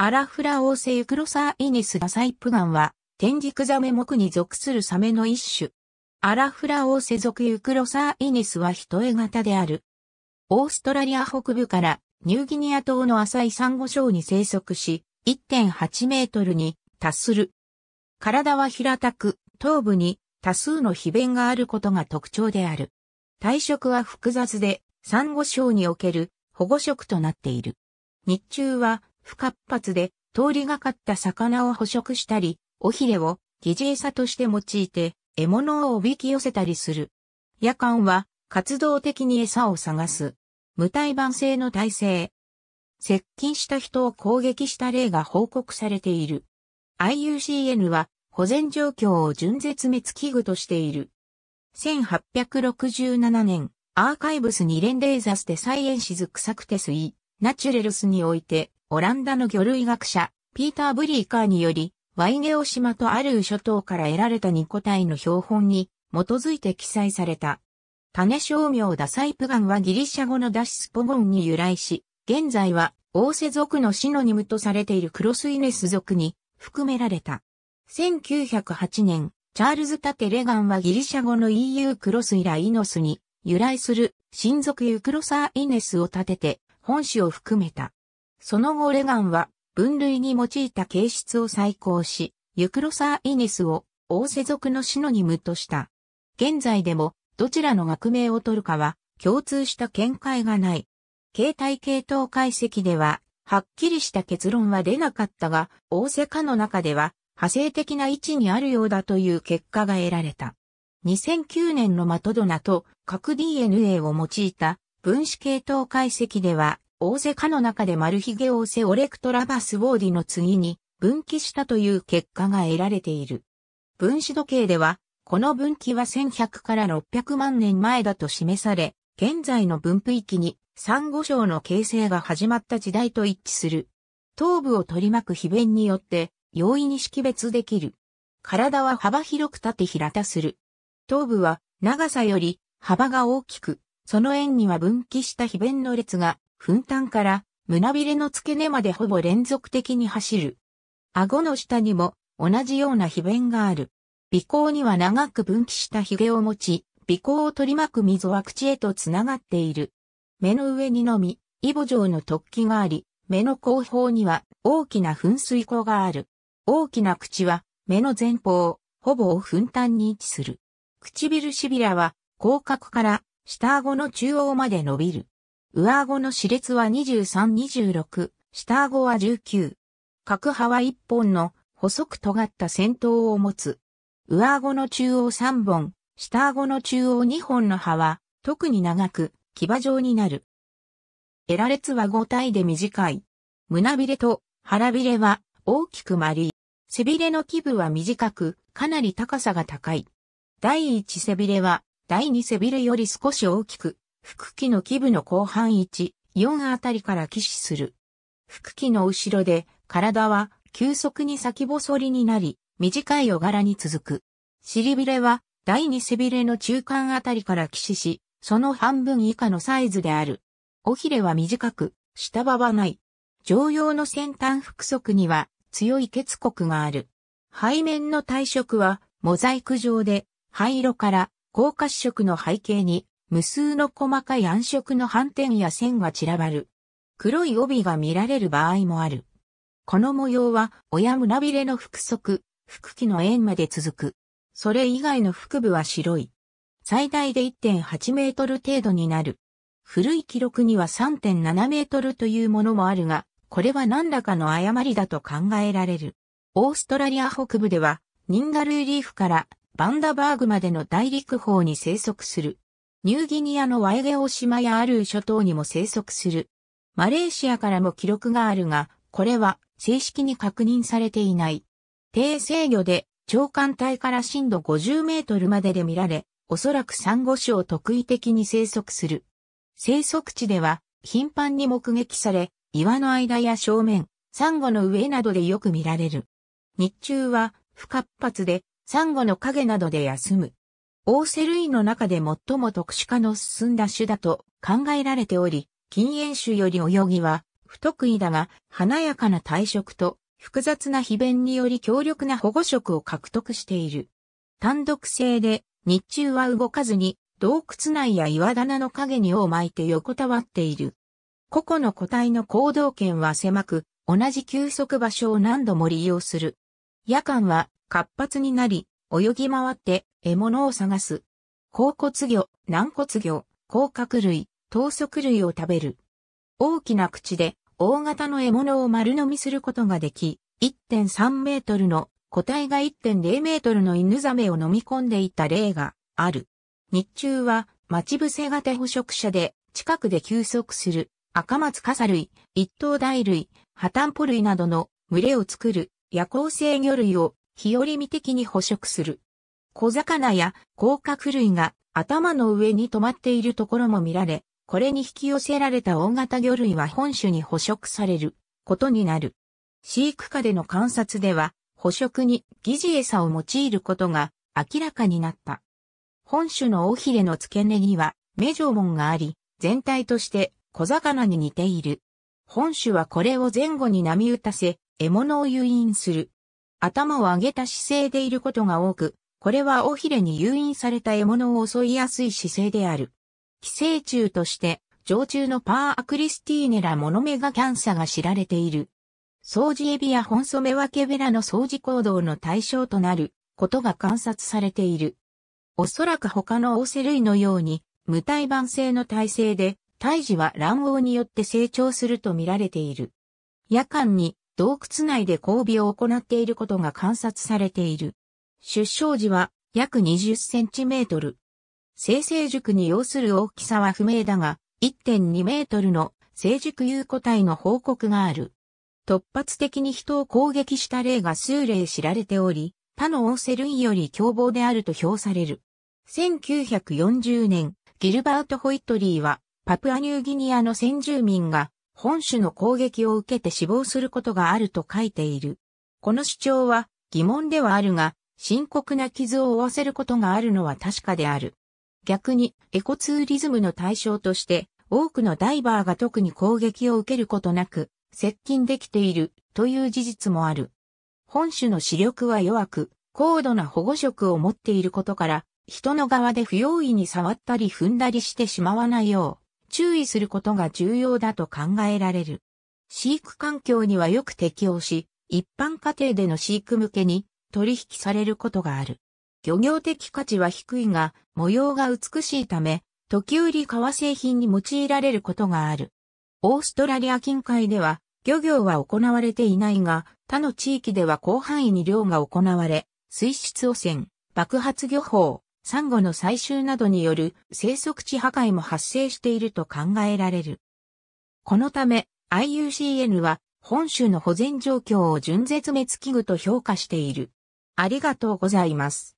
アラフラ王ユクロサーイニスダサイプガンは、天竺ザメ目に属するサメの一種。アラフラ王セ属ユクロサーイニスは人絵型である。オーストラリア北部からニューギニア島の浅いサンゴ礁に生息し、1.8メートルに達する。体は平たく、頭部に多数の皮弁があることが特徴である。体色は複雑で、サンゴ礁における保護色となっている。日中は不活発で、通りがかった魚を捕食したり、尾ひれを疑似餌として用いて、獲物をおびき寄せたりする。夜間は活動的に餌を探す。無体晩性の体制。接近した人を攻撃した例が報告されている。IUCN は保全状況を純絶滅危惧としている。1867年、アーカイブスにレンレーザスでサイエンシズクサクテスイ、ナチュレルスにおいて、オランダの魚類学者、ピーター・ブリーカーにより、ワイゲオ島とアルー諸島から得られた2個体の標本に基づいて記載された。種商名ダサイプガンはギリシャ語のダシスポゴンに由来し、現在はオーセ族のシノニムとされているクロスイネス族に含められた。1908年、チャールズ・タテレガンはギリシャ語の EU クロスイライノスに由来する親族ユクロサーイネスを立てて本種を含めた。その後レガンは分類に用いた形質を再考し、ユクロサーイネスを大世族のシノニムとした。現在でもどちらの学名を取るかは共通した見解がない。携帯系統解析では、はっきりした結論は出なかったが、大世科の中では、派生的な位置にあるようだという結果が得られた。2009年のマトドナと核 DNA を用いた分子系統解析では、大瀬化の中で丸ひげ大瀬オレクトラバスウォーディの次に分岐したという結果が得られている。分子時計では、この分岐は1100から600万年前だと示され、現在の分布域にサンゴ礁の形成が始まった時代と一致する。頭部を取り巻く皮弁によって容易に識別できる。体は幅広く縦平たする。頭部は長さより幅が大きく、その円には分岐した皮弁の列が粉炭から胸びれの付け根までほぼ連続的に走る。顎の下にも同じような皮弁がある。鼻孔には長く分岐した髭を持ち、鼻孔を取り巻く溝は口へと繋がっている。目の上にのみ、イボ状の突起があり、目の後方には大きな噴水口がある。大きな口は目の前方、ほぼを粉端に位置する。唇しびらは、口角から下顎の中央まで伸びる。上顎の歯列は2326、下顎は19。角歯は1本の細く尖った先頭を持つ。上顎の中央3本、下顎の中央2本の歯は特に長く牙状になる。エラ列は5体で短い。胸びれと腹びれは大きく丸い。背びれの基部は短く、かなり高さが高い。第1背びれは第2背びれより少し大きく、腹器の基部の後半1、4あたりから起死する。腹器の後ろで、体は急速に先細りになり、短いお柄に続く。尻びれは、第二背びれの中間あたりから起死し、その半分以下のサイズである。尾ひれは短く、下場はない。常用の先端腹側には強い血骨がある。背面の体色はモザイク状で、灰色から高褐色の背景に無数の細かい暗色の斑点や線が散らばる。黒い帯が見られる場合もある。この模様は親胸びれの腹側、腹器の縁まで続く。それ以外の腹部は白い。最大で1.8メートル程度になる。古い記録には3.7メートルというものもあるが、これは何らかの誤りだと考えられる。オーストラリア北部では、ニンガルーリーフからバンダバーグまでの大陸方に生息するニューギニアのワイゲオ島やアルー諸島にも生息する。マレーシアからも記録があるが、これは正式に確認されていない。低制御で長官帯から深度50メートルまでで見られ、おそらくサンゴ種を特異的に生息する。生息地では頻繁に目撃され、岩の間や正面、サンゴの上などでよく見られる。日中は不活発で、サンゴの影などで休む。オーセ類の中で最も特殊化の進んだ種だと考えられており、禁煙種より泳ぎは不得意だが、華やかな体色と複雑な皮弁により強力な保護色を獲得している。単独性で日中は動かずに洞窟内や岩棚の影に尾を巻いて横たわっている。個々の個体の行動圏は狭く、同じ休息場所を何度も利用する。夜間は活発になり、泳ぎ回って獲物を探す。甲骨魚、軟骨魚、甲殻類、頭足類を食べる。大きな口で大型の獲物を丸飲みすることができ、1.3メートルの個体が1.0メートルの犬ザメを飲み込んでいた例がある。日中は待ち伏せ型捕食者で近くで休息する赤松笠類、一等大類、ハタンポ類などの群れを作る夜行性魚類を日和見的に捕食する。小魚や甲殻類が頭の上に止まっているところも見られ、これに引き寄せられた大型魚類は本種に捕食されることになる。飼育下での観察では、捕食に疑似餌を用いることが明らかになった。本種の尾ひれの付け根には目状紋があり、全体として小魚に似ている。本種はこれを前後に波打たせ、獲物を誘引する。頭を上げた姿勢でいることが多く、これは尾ひれに誘引された獲物を襲いやすい姿勢である。寄生虫として、常駐のパーアクリスティーネラモノメガキャンサが知られている。掃除エビやホンソメワケベラの掃除行動の対象となることが観察されている。おそらく他のオセ類のように、無体盤性の体制で、胎児は卵黄によって成長すると見られている。夜間に洞窟内で交尾を行っていることが観察されている。出生時は約20センチメートル。生成塾に要する大きさは不明だが、1.2メートルの成熟有個体の報告がある。突発的に人を攻撃した例が数例知られており、他のオーセ類より凶暴であると評される。1940年、ギルバート・ホイットリーは、パプアニューギニアの先住民が本種の攻撃を受けて死亡することがあると書いている。この主張は疑問ではあるが、深刻な傷を負わせることがあるのは確かである。逆に、エコツーリズムの対象として、多くのダイバーが特に攻撃を受けることなく、接近できているという事実もある。本種の視力は弱く、高度な保護色を持っていることから、人の側で不用意に触ったり踏んだりしてしまわないよう、注意することが重要だと考えられる。飼育環境にはよく適応し、一般家庭での飼育向けに取引されることがある。漁業的価値は低いが、模様が美しいため、時折革製品に用いられることがある。オーストラリア近海では、漁業は行われていないが、他の地域では広範囲に漁が行われ、水質汚染、爆発漁法、サンゴの採集などによる生息地破壊も発生していると考えられる。このため IUCN は本州の保全状況を純絶滅危惧と評価している。ありがとうございます。